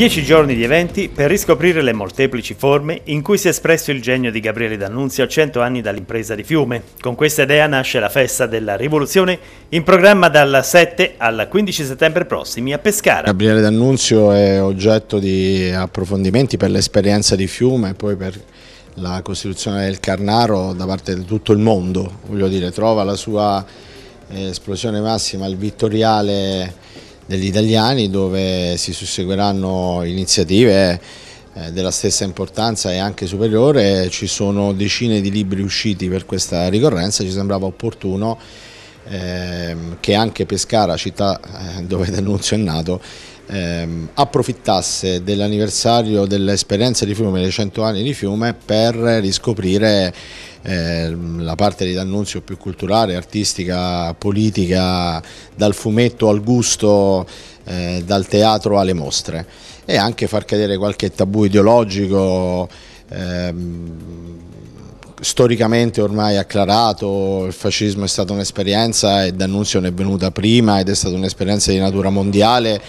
Dieci giorni di eventi per riscoprire le molteplici forme in cui si è espresso il genio di Gabriele D'Annunzio a cento anni dall'impresa di Fiume. Con questa idea nasce la festa della rivoluzione in programma dal 7 al 15 settembre prossimi a Pescara. Gabriele D'Annunzio è oggetto di approfondimenti per l'esperienza di Fiume e poi per la costituzione del Carnaro da parte di tutto il mondo, voglio dire, trova la sua eh, esplosione massima, il vittoriale degli italiani dove si susseguiranno iniziative eh, della stessa importanza e anche superiore, ci sono decine di libri usciti per questa ricorrenza, ci sembrava opportuno ehm, che anche Pescara, città eh, dove D'Annunzio è nato, ehm, approfittasse dell'anniversario dell'esperienza di Fiume, dei 100 anni di Fiume, per riscoprire ehm, la parte di D'Annunzio più culturale, artistica, politica, dal fumetto al gusto, eh, dal teatro alle mostre e anche far cadere qualche tabù ideologico. Ehm, storicamente ormai acclarato, il fascismo è stata un'esperienza e D'Annunzio ne è venuta prima ed è stata un'esperienza di natura mondiale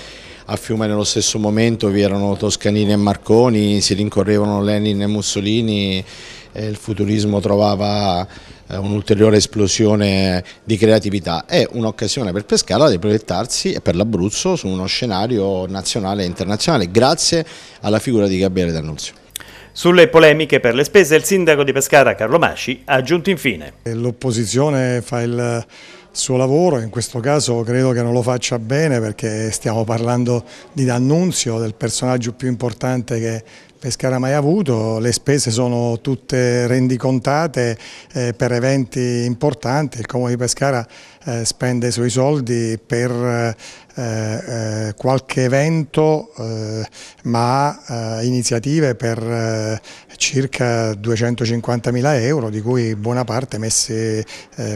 a Fiume nello stesso momento vi erano Toscanini e Marconi, si rincorrevano Lenin e Mussolini, e eh, il futurismo trovava eh, un'ulteriore esplosione di creatività. È un'occasione per Pescara di proiettarsi e per l'Abruzzo su uno scenario nazionale e internazionale, grazie alla figura di Gabriele D'Annunzio. Sulle polemiche per le spese il sindaco di Pescara Carlo Masci ha aggiunto infine. L'opposizione fa il suo lavoro, in questo caso credo che non lo faccia bene perché stiamo parlando di D'Annunzio, del personaggio più importante che Pescara mai avuto, le spese sono tutte rendicontate eh, per eventi importanti, il Comune di Pescara eh, spende i suoi soldi per eh, eh qualche evento eh, ma ha eh, iniziative per circa 250 mila euro di cui buona parte messi,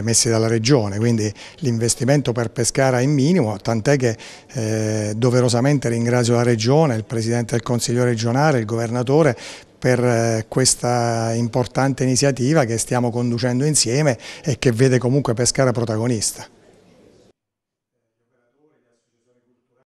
messi dalla Regione, quindi l'investimento per Pescara è minimo, tant'è che doverosamente ringrazio la Regione, il Presidente del Consiglio regionale, il Governo Governatore per eh, questa importante iniziativa che stiamo conducendo insieme e che vede comunque Pescara protagonista.